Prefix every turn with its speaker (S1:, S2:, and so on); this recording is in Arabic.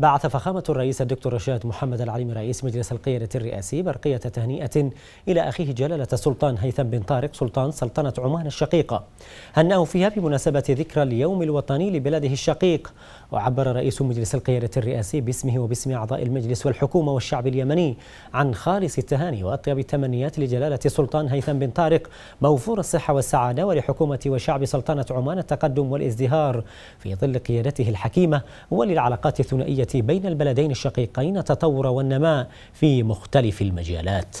S1: بعث فخامة الرئيس الدكتور رشاد محمد العليم رئيس مجلس القيادة الرئاسي برقية تهنئة إلى أخيه جلالة السلطان هيثم بن طارق سلطان سلطنة عمان الشقيقة هنأه فيها بمناسبة ذكرى اليوم الوطني لبلده الشقيق وعبر رئيس مجلس القيادة الرئاسي باسمه وباسم أعضاء المجلس والحكومة والشعب اليمني عن خالص التهاني وأطيب التمنيات لجلالة السلطان هيثم بن طارق موفور الصحة والسعادة ولحكومة وشعب سلطنة عمان التقدم والازدهار في ظل قيادته الحكيمة وللعلاقات الثنائية بين البلدين الشقيقين التطور والنماء في مختلف المجالات